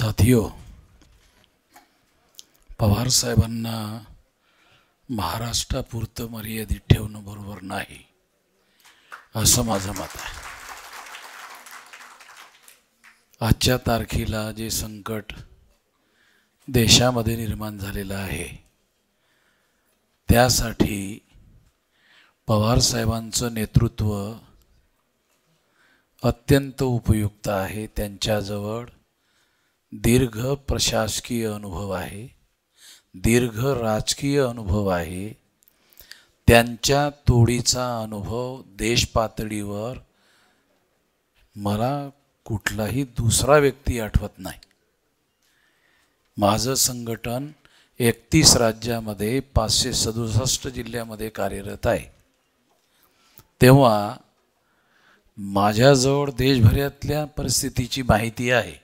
साथियो पवार साहेबांना महाराष्ट्रापुरतं मर्यादित ठेवणं बरोबर नाही असं माझं मत आहे आजच्या तारखेला जे संकट देशामध्ये निर्माण झालेलं आहे त्यासाठी पवार साहेबांचं नेतृत्व अत्यंत उपयुक्त आहे त्यांच्याजवळ दीर्घ प्रशासकीय अनुभव आहे दीर्घ राजकीय अनुभव आहे त्यांच्या तोडीचा अनुभव देश पातळीवर मला कुठलाही दुसरा व्यक्ती आठवत नाही माझं संघटन एकतीस राज्यामध्ये पाचशे सदुसष्ट जिल्ह्यामध्ये कार्यरत आहे तेव्हा माझ्याजवळ देशभरातल्या परिस्थितीची माहिती आहे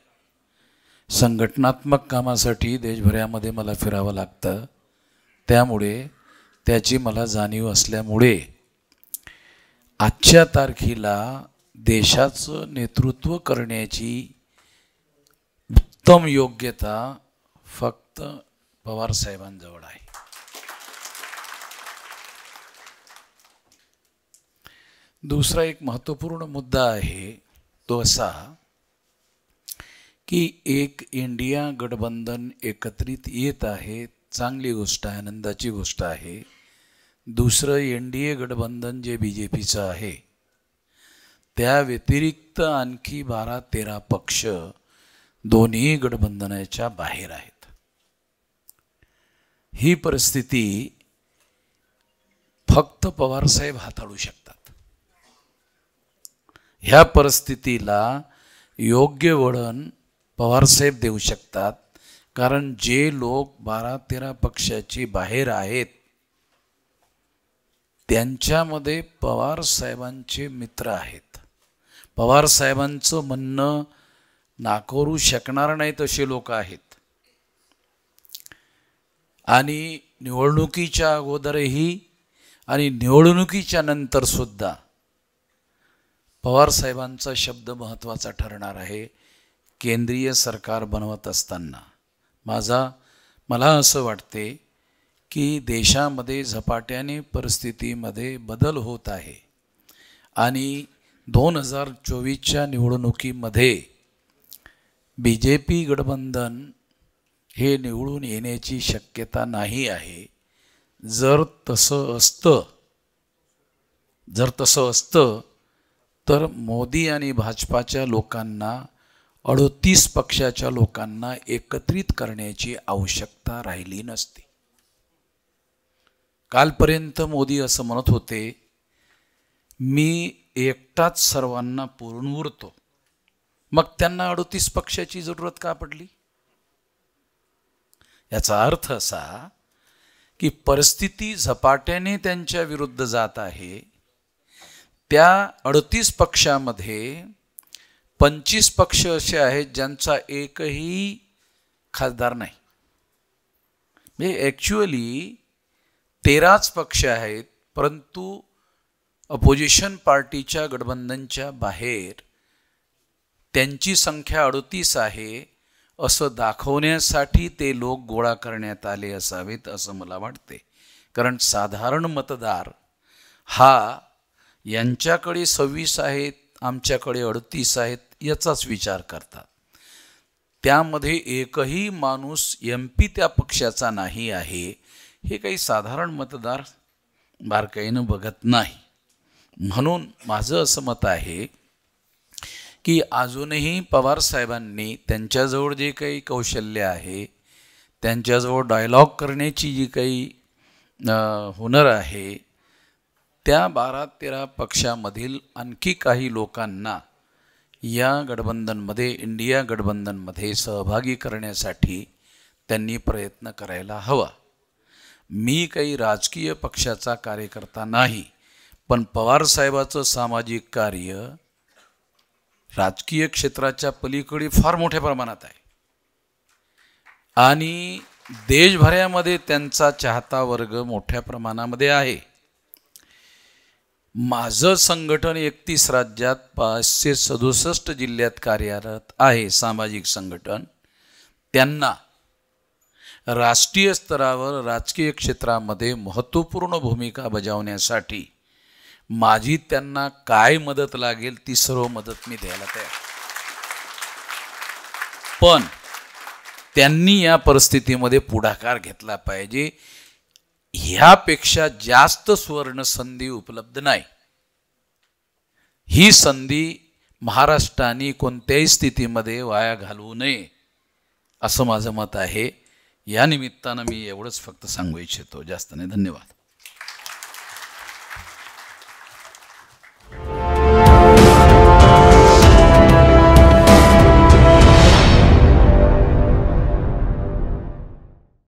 संघटनात्मक कामासाठी देशभरामध्ये मला फिरावं लागतं त्यामुळे त्याची मला जाणीव असल्यामुळे आजच्या तारखेला देशाचं नेतृत्व करण्याची उत्तम योग्यता फक्त पवार पवारसाहेबांजवळ आहे दुसरा एक महत्त्वपूर्ण मुद्दा आहे तो असा की एक इंडिया गठबंधन एकत्रित येत आहे चांगली गोष्ट आहे आनंदाची गोष्ट आहे दुसरं एनडीए गठबंधन जे बी जे आहे त्या व्यतिरिक्त आणखी बारा तेरा पक्ष दोन्ही गठबंधनाच्या बाहेर आहेत ही परिस्थिती फक्त पवारसाहेब हाताळू शकतात ह्या परिस्थितीला योग्य वळण पवारसाहेब देऊ शकतात कारण जे लोक बारा तेरा पक्षाची बाहेर आहेत त्यांच्यामध्ये पवार साहेबांचे मित्र आहेत पवारसाहेबांचं म्हणणं नाकोरू शकणार नाहीत असे लोक आहेत आणि निवडणुकीच्या अगोदरही आणि निवडणुकीच्या नंतरसुद्धा पवारसाहेबांचा शब्द महत्त्वाचा ठरणार आहे केंद्रीय सरकार बनवत असताना माझा मला असं वाटते की देशामध्ये झपाट्याने परिस्थितीमध्ये बदल होत आहे आणि दोन हजार चोवीसच्या निवडणुकीमध्ये बी जे पी गठबंधन हे निवडून येण्याची शक्यता नाही आहे जर तसं असतं जर तसं असतं तर मोदी आणि भाजपाच्या लोकांना अडोतीस पक्षाच्या लोकांना एकत्रित करण्याची आवश्यकता राहिली नसते कालपर्यंत मोदी असं म्हणत होते मी एकटाच सर्वांना पुरून उरतो मग त्यांना अडोतीस पक्षाची जरूरत का पडली याचा अर्थ असा की परिस्थिती झपाट्याने त्यांच्या विरुद्ध जात आहे त्या अडतीस पक्षामध्ये पंचवीस पक्ष असे आहेत ज्यांचा एकही खासदार नाही म्हणजे ॲक्च्युअली तेराच पक्ष आहेत परंतु अपोजिशन पार्टीच्या गठबंधनच्या बाहेर त्यांची संख्या अडतीस आहे असं दाखवण्यासाठी ते लोक गोळा करण्यात आले असावेत असं मला वाटते कारण साधारण मतदार हा यांच्याकडे सव्वीस आहेत आमच्याकडे अडतीस आहेत याचाच विचार करतात त्यामध्ये एकही माणूस एम पी त्या पक्षाचा नाही आहे हे काही साधारण मतदार बारकाईनं बघत नाही म्हणून माझं असं मत आहे की अजूनही पवार साहेबांनी त्यांच्याजवळ जे काही कौशल्य आहे त्यांच्याजवळ डायलॉग करण्याची जी काही हुनर आहे त्या बारा तेरा पक्षामधील आणखी काही लोकांना या गठबंधनमध्ये इंडिया गठबंधनमध्ये सहभागी करण्यासाठी त्यांनी प्रयत्न करायला हवा मी काही राजकीय पक्षाचा कार्यकर्ता नाही पण पवारसाहेबाचं सामाजिक कार्य राजकीय क्षेत्राच्या पलीकडे फार मोठ्या प्रमाणात आहे आणि देशभरामध्ये त्यांचा चाहता वर्ग मोठ्या प्रमाणामध्ये आहे माझं संघटन एकतीस राज्यात पाचशे सदुसष्ट जिल्ह्यात कार्यरत आहे सामाजिक संघटन त्यांना राष्ट्रीय स्तरावर राजकीय क्षेत्रामध्ये महत्त्वपूर्ण भूमिका बजावण्यासाठी माझी त्यांना काय मदत लागेल ती सर्व मदत मी द्यायला तयार पण त्यांनी या परिस्थितीमध्ये पुढाकार घेतला पाहिजे ह्यापेक्षा जास्त सुवर्ण संधी उपलब्ध नाही ही संधी महाराष्ट्राने कोणत्याही स्थितीमध्ये वाया घालवू नये असं माझं मत आहे या निमित्तानं मी एवढंच फक्त सांगू इच्छितो जास्त नाही धन्यवाद